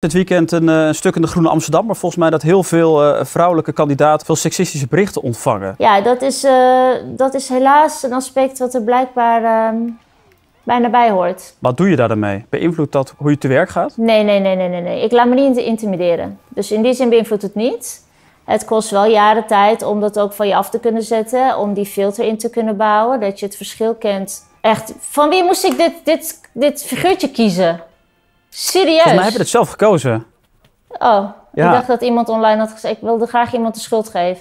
Dit weekend eh, een, stuk in de Groene Amsterdam, maar volgens mij dat heel veel eh, vrouwelijke kandidaten veel seksistische berichten ontvangen. Ja, dat is, eh, dat is helaas een aspect wat er blijkbaar ehm, bijna bij hoort. Wat doe je daar dan mee? Beïnvloedt dat hoe je te werk gaat? Nee, nee, nee, nee, nee, nee. Ik laat me niet intimideren. Dus in die zin beïnvloedt het niet. Het kost wel jaren tijd om dat ook van je af te kunnen zetten, om die filter in te kunnen bouwen, dat je het verschil kent. Echt, van wie moest ik dit, dit, dit figuurtje kiezen? Serieus? Maar mij heb je het zelf gekozen. Oh, ik dacht dat iemand online had gezegd... ik wilde graag iemand de schuld geven.